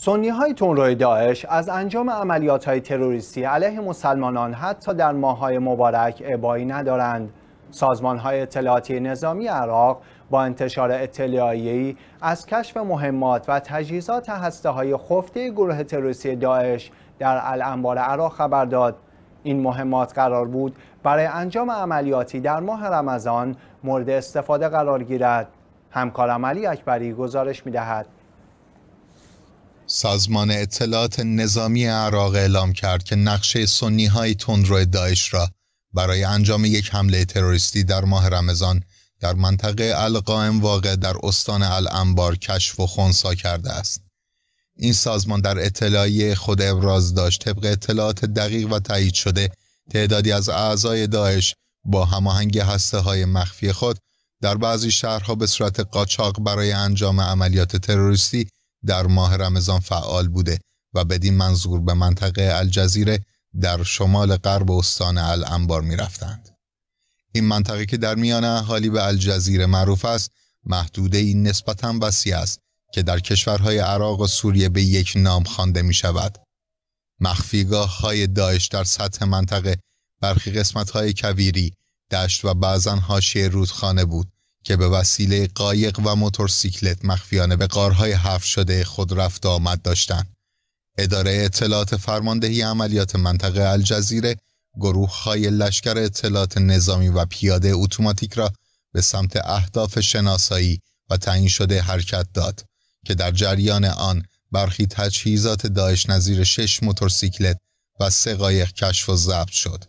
سنی های تون داعش از انجام عملیات های تروریستی علیه مسلمانان حتی در ماه های مبارک عبایی ندارند. سازمان های اطلاعاتی نظامی عراق با انتشار اطلاعی از کشف مهمات و تجهیزات هسته های خفته گروه تروریستی داعش در الانبار عراق خبر داد. این مهمات قرار بود برای انجام عملیاتی در ماه رمضان مورد استفاده قرار گیرد. همکار عملی اکبری گزارش می دهد. سازمان اطلاعات نظامی عراق اعلام کرد که نقشه سنی های تندرو داعش را برای انجام یک حمله تروریستی در ماه رمضان در منطقه القائم واقع در استان الانبار کشف و خونسا کرده است. این سازمان در اطلاعیه خود ابراز داشت طبق اطلاعات دقیق و تایید شده تعدادی از اعضای داعش با هماهنگ هسته های مخفی خود در بعضی شهرها به صورت قاچاق برای انجام عملیات تروریستی در ماه رمضان فعال بوده و بدین منظور به منطقه الجزیره در شمال غرب استان الانبار می رفتند. این منطقه که در میان اهالی به الجزیره معروف است محدوده این نسبتا وسیع است که در کشورهای عراق و سوریه به یک نام خوانده می شود. مخفیگاه های داعش در سطح منطقه برخی قسمت های کویری، دشت و بعضا حاشیه رودخانه بود که به وسیله قایق و موتورسیکلت مخفیانه به قارهای حف شده خود رفت آمد داشتند. اداره اطلاعات فرماندهی عملیات منطقه الجزیره گروه های لشکر اطلاعات نظامی و پیاده اتوماتیک را به سمت اهداف شناسایی و تعیین شده حرکت داد که در جریان آن برخی تجهیزات داعش نظیر شش موتورسیکلت و سه قایق کشف و ضبط شد.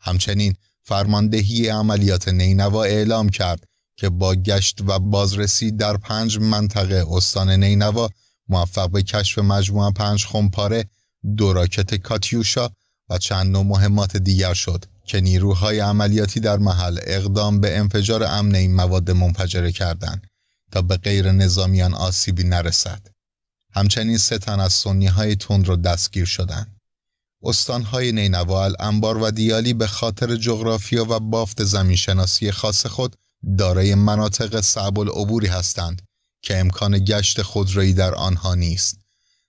همچنین فرماندهی عملیات نینوا اعلام کرد که با گشت و بازرسی در پنج منطقه استان نینوا موفق به کشف مجموعه پنج خمپاره دو راکت کاتیوشا و چند نوع مهمات دیگر شد که نیروهای عملیاتی در محل اقدام به انفجار امن این مواد منفجره کردند تا به غیر نظامیان آسیبی نرسد. همچنین سه تن از سنی های تند را دستگیر شدند. استانهای نینوا، الانبار و دیالی به خاطر جغرافیا و بافت زمینشناسی خاص خود دارای مناطق صعب العبوری هستند که امکان گشت خودرویی در آنها نیست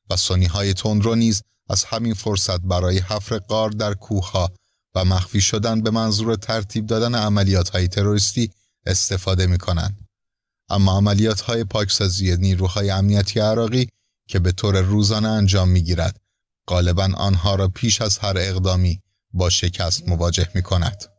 و سنی های تندرو نیز از همین فرصت برای حفر قار در کوهها و مخفی شدن به منظور ترتیب دادن عملیات های تروریستی استفاده می کنند. اما عملیات های پاکسازی نیروهای امنیتی عراقی که به طور روزانه انجام می گیرد غالبا آنها را پیش از هر اقدامی با شکست مواجه می کند.